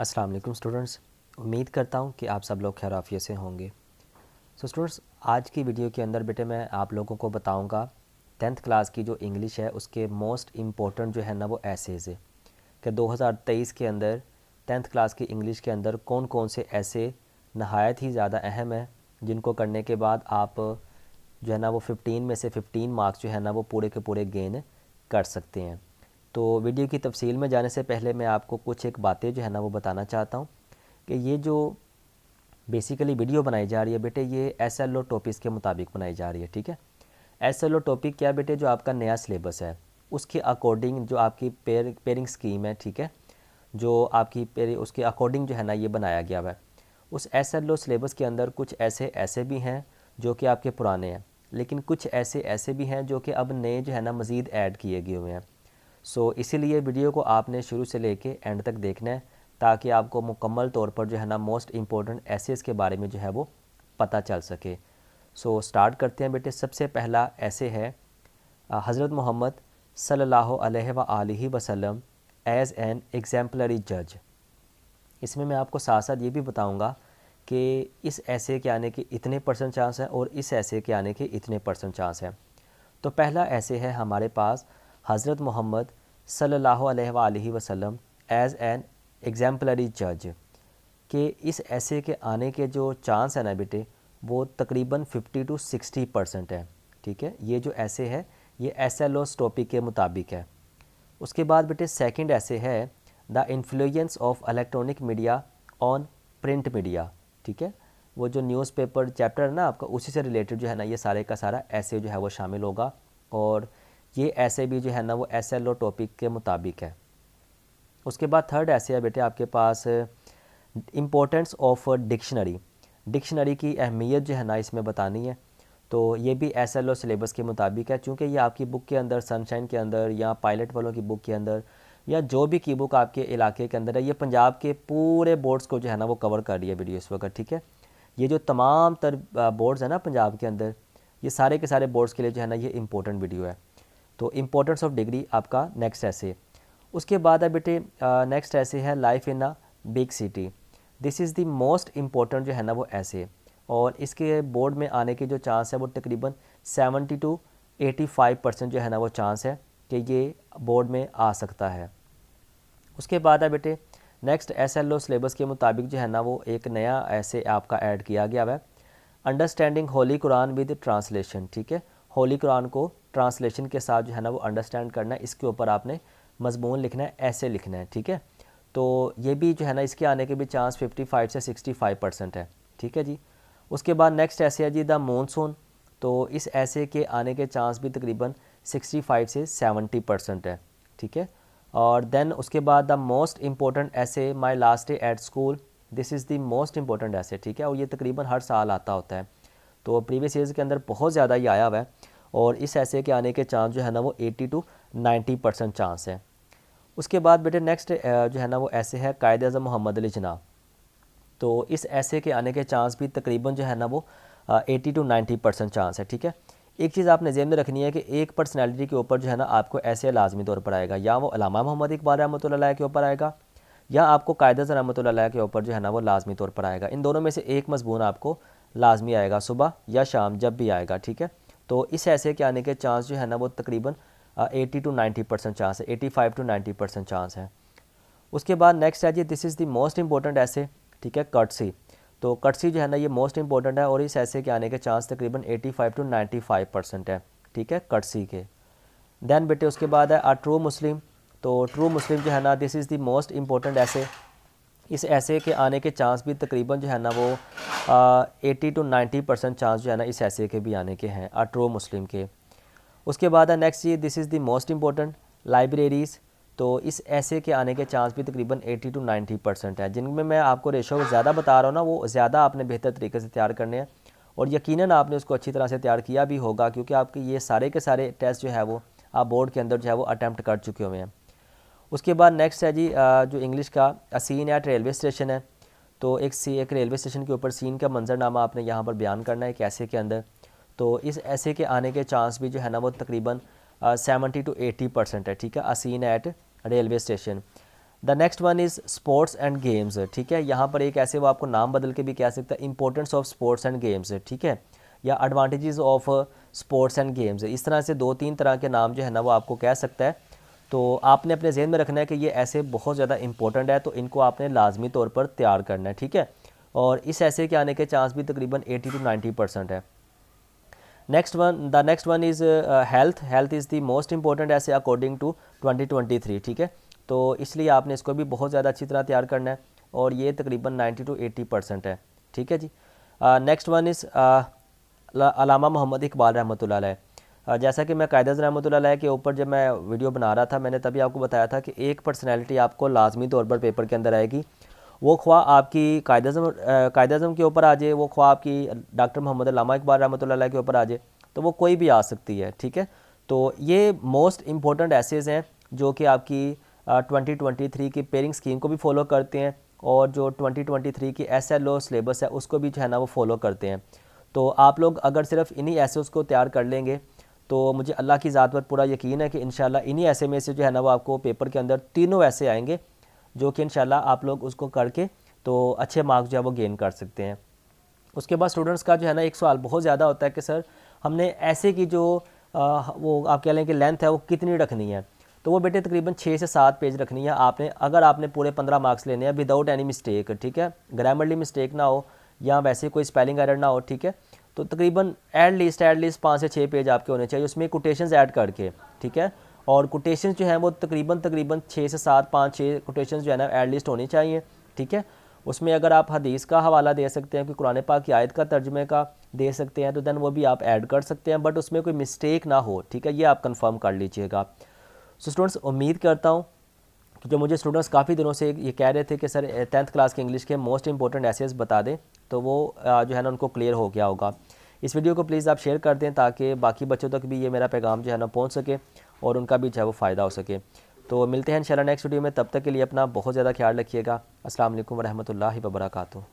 अस्सलाम वालेकुम स्टूडेंट्स उम्मीद करता हूँ कि आप सब लोग खैराफियत से होंगे सो so, स्टूडेंट्स आज की वीडियो के अंदर बेटे मैं आप लोगों को बताऊँगा टेंथ क्लास की जो इंग्लिश है उसके मोस्ट इम्पॉर्टेंट जो है ना वो एसेज है कि 2023 के अंदर टेंथ क्लास की इंग्लिश के अंदर कौन कौन से ऐसे नहायत ही ज़्यादा अहम हैं जिनको करने के बाद आप जो है ना वो फिफ्टीन में से फिफ्टीन मार्क्स जो है ना वो पूरे के पूरे गेन कर सकते हैं तो वीडियो की तफसील में जाने से पहले मैं आपको कुछ एक बातें जो है ना वो बताना चाहता हूँ कि ये जो बेसिकली वीडियो बनाई जा रही है बेटे ये एस एल ओ टॉपिक्स के मुताबिक बनाई जा रही है ठीक है एस एल ओ टॉपिक क्या बेटे जो आपका नया सिलेबस है उसके अकॉर्डिंग जो आपकी पेयर पेयरिंग स्कीम है ठीक है जो आपकी पेयर उसके अकॉर्डिंग जो है ना ये बनाया गया है उस एस एल ओ सिलेबस के अंदर कुछ ऐसे ऐसे भी हैं जो कि आपके पुराने हैं लेकिन कुछ ऐसे ऐसे भी हैं जो कि अब नए जो है ना मज़ीद ऐड किए गए हुए हैं सो so, इसीलिए वीडियो को आपने शुरू से लेके एंड तक देखना है ताकि आपको मुकम्मल तौर पर जो है ना मोस्ट इम्पोर्टेंट एसेज के बारे में जो है वो पता चल सके सो so, स्टार्ट करते हैं बेटे सबसे पहला ऐसे है हज़रत मोहम्मद सल्ला वसल्लम एज़ एन एग्ज़ाम्पलरी जज इसमें मैं आपको साथ साथ ये भी बताऊँगा कि इस ऐसे के आने के इतने परसेंट चांस हैं और इस ऐसे के आने के इतने परसेंट चांस हैं तो पहला ऐसे है हमारे पास हज़रत मोहम्मद sallallahu वसल्लम एज़ एन एग्ज़ाम्पलरी जज के इस ऐसे के आने के जो चांस है ना बेटे वो तकरीबन 50 टू 60 परसेंट है ठीक है ये जो ऐसे है ये एस एल टॉपिक के मुताबिक है उसके बाद बेटे सेकंड ऐसे है the influence of electronic media on print media ठीक है वो जो न्यूज़पेपर चैप्टर है ना आपका उसी से रिलेटेड जो है ना ये सारे का सारा ऐसे जो है वो शामिल होगा और ये ऐसे भी जो है ना वो एस एल ओ टॉपिक के मुताबिक है उसके बाद थर्ड ऐसे है बेटे आपके पास इम्पोर्टेंस ऑफ डिक्शनरी डिक्शनरी की अहमियत जो है ना इसमें बतानी है तो ये भी एस एल ओ सिलेबस के मुताबिक है चूँकि ये आपकी बुक के अंदर सनशाइन के अंदर या पायलट वालों की बुक के अंदर या जो भी की बुक आपके इलाके के अंदर है ये पंजाब के पूरे बोर्ड्स को जो है ना वो कवर कर रही है वीडियो इस वक्त ठीक है ये जो तमाम तर बोर्ड्स हैं ना पंजाब के अंदर ये सारे के सारे बोर्ड्स के लिए जो है ना ये इंपॉर्टेंट वीडियो है तो इम्पोर्टेंस ऑफ डिग्री आपका नेक्स्ट ऐसे उसके बाद है बेटे नेक्स्ट ऐसे है life in a big city this is the most important जो है ना वो ऐसे और इसके बोर्ड में आने के जो चांस है वो तकरीबन seventy to eighty five percent जो है ना वो चांस है कि ये बोर्ड में आ सकता है उसके बाद है बेटे next S L O syllabus के मुताबिक जो है ना वो एक नया ऐसे आपका ऐड किया गया है understanding holy Quran with translation ठीक है होली कुरान को ट्रांसलेशन के साथ जो है ना वो अंडरस्टैंड करना है इसके ऊपर आपने मजमून लिखना है ऐसे लिखना है ठीक है तो ये भी जो है ना इसके आने के भी चांस 55 से 65 परसेंट है ठीक है जी उसके बाद नेक्स्ट ऐसे है जी द मानसून तो इस ऐसे के आने के चांस भी तकरीबन 65 से 70 परसेंट है ठीक है और देन उसके बाद the most important essay my last day at school this is the most important essay ठीक है और ये तकरीबन हर साल आता होता है तो प्रीवियस ईयर्स के अंदर बहुत ज़्यादा ये आया हुआ है और इस ऐसे के आने के चांस जो है ना वो 80 टू 90 परसेंट चांस है उसके बाद बेटे नेक्स्ट जो है ना वो ऐसे है कायद अजम मोहम्मद अली जना तो इस ऐसे के आने के चांस भी तकरीबन जो है ना वो eighty to ninety percent chance है ठीक है एक चीज़ आपने जेब में रखनी है कि एक पर्सनैलिटी के ऊपर जो है ना आपको ऐसे लाजमी तौर पर आएगा या वो अलामा मोहम्मद इकबाल रहमत के ऊपर आएगा या आपको कायदत रहमत के ऊपर जो है ना वो लाजमी तौर पर आएगा इन दोनों में से एक मजमून आपको लाजमी आएगा सुबह या शाम जब भी आएगा ठीक है तो इस ऐसे के आने के चांस जो है ना वो तकरीबन eighty to ninety percent chance है eighty five to ninety percent chance है उसके बाद नेक्स्ट है जी this is the most important essay ठीक है कटसी तो कटसी जो है ना ये मोस्ट इंपॉर्टेंट है और इस ऐसे के आने के चांस तकरीबन eighty five to ninety five percent है ठीक है कटसी के देन बेटे उसके बाद है आ ट्रू मुस्लिम तो ट्रू मुस्लिम जो है ना this is the most important essay इस ऐसे के आने के चांस भी तकरीबन जो है ना वो eighty to ninety percent chance जो है ना इस ऐसे के भी आने के हैं अट्रो मुस्लिम के उसके बाद है नेक्स्ट ये this is the most important libraries तो इस ऐसे के आने के चांस भी तकरीबन एटी टू नाइन्टी परसेंट है जिनमें मैं आपको रेशो ज़्यादा बता रहा हूँ ना वो ज़्यादा आपने बेहतर तरीके से तैयार करने हैं और यकीन आपने उसको अच्छी तरह से तैयार किया भी होगा क्योंकि आपके ये सारे के सारे टेस्ट जो है वो आप बोर्ड के अंदर जो है वो अटैम्प्ट कर चुके हुए हैं उसके बाद नेक्स्ट है जी जो इंग्लिश का सीन एट रेलवे स्टेशन है तो एक सी एक रेलवे स्टेशन के ऊपर सीन का मंजरनामा आपने यहाँ पर बयान करना है एक ऐसे के अंदर तो इस ऐसे के आने के चांस भी जो है ना वो तकरीबन सेवेंटी टू एटी परसेंट है ठीक है a scene at railway station the next one is sports and games ठीक है यहाँ पर एक ऐसे वो आपको नाम बदल के भी कह सकता है importance of sports and games ठीक है या advantages of sports and games इस तरह से दो तीन तरह के नाम जो है ना वो आपको कह सकता है तो आपने अपने जहन में रखना है कि ये ऐसे बहुत ज़्यादा इंपॉर्टेंट है तो इनको आपने लाजमी तौर पर तैयार करना है ठीक है और इस ऐसे के आने के चांस भी तकरीबन 80 टू 90 परसेंट है next one the next one is health health is the most important essay according to 2023 ठीक है तो इसलिए आपने इसको भी बहुत ज़्यादा अच्छी तरह तैयार करना है और ये तकरीबन नाइन्टी टू एटी परसेंट है ठीक है जी next one is Allama Mohammad Iqbal रहमत जैसा कि मैं कायदज रहमत के ऊपर जब मैं वीडियो बना रहा था मैंने तभी आपको बताया था कि एक पर्सनैलिटी आपको लाजमी तौर पर पेपर के अंदर आएगी वो ख्वा आपकी कायदाजम कायदाजम के ऊपर आ जाए वो ख्वा आपकी डॉक्टर मोहम्मद लामा इकबाल रहमत के ऊपर आ जाए तो वो कोई भी आ सकती है ठीक है तो ये मोस्ट इम्पॉर्टेंट ऐसेज़ हैं जो कि आपकी ट्वेंटी ट्वेंटी थ्री की पेरिंग स्कीम को भी फॉलो करते हैं और जो ट्वेंटी ट्वेंटी थ्री की एस एल ओ सिलेबस है उसको भी जो है ना वो फॉलो करते हैं तो आप लोग अगर सिर्फ इन्हीं ऐसे को तैयार कर लेंगे तो मुझे अल्लाह की ज़ात पर पूरा यकीन है कि इन इन्हीं ऐसे में से जो है ना वो आपको पेपर के अंदर तीनों ऐसे आएंगे जो कि इन आप लोग उसको करके तो अच्छे मार्क्स जो है वो गेन कर सकते हैं उसके बाद स्टूडेंट्स का जो है ना एक सवाल बहुत ज़्यादा होता है कि सर हमने ऐसे की जो आ, वो आप कह लें कि लेंथ है वो कितनी रखनी है तो वो बेटे तकरीबन छः से सात पेज रखनी है आपने अगर आपने पूरे पंद्रह मार्क्स लेने हैं विदाउट एनी मिस्टेक ठीक है ग्रामरली मिस्टेक ना हो या वैसे कोई स्पेलिंग एरर ना हो ठीक है तो तकरीबन एट लीस्ट एट लीस्ट पाँच से छः पेज आपके होने चाहिए उसमें कोटेशन ऐड करके ठीक है और कोटेशन जो हैं वो तकरीबन तकरीबन छः से सात पाँच छः कोटेशन जो है ना एट लिस्ट होनी चाहिए ठीक है उसमें अगर आप हदीस का हवाला दे सकते हैं कि कुरान पाक की आयत का तर्जमे का दे सकते हैं तो दैन वो भी आप ऐड कर सकते हैं बट उसमें कोई मिस्टेक ना हो ठीक है ये आप कंफर्म कर लीजिएगा सो so, स्टूडेंट्स उम्मीद करता हूँ कि जो मुझे स्टूडेंट्स काफ़ी दिनों से ये कह रहे थे कि सर टेंथ क्लास के इंग्लिश के मोस्ट इंपॉर्टेंट ऐसेज़ बता दें तो वो जो है ना उनको क्लियर हो गया होगा इस वीडियो को प्लीज़ आप शेयर कर दें ताकि बाकी बच्चों तक भी ये मेरा पैगाम जो है ना पहुँच सके और उनका भी जो है वो फ़ायदा हो सके तो मिलते हैं इंशाल्लाह नेक्स्ट वीडियो में तब तक के लिए अपना बहुत ज़्यादा ख्याल रखिएगा अस्सलाम वालेकुम रहमतुल्लाहि व बरकातहू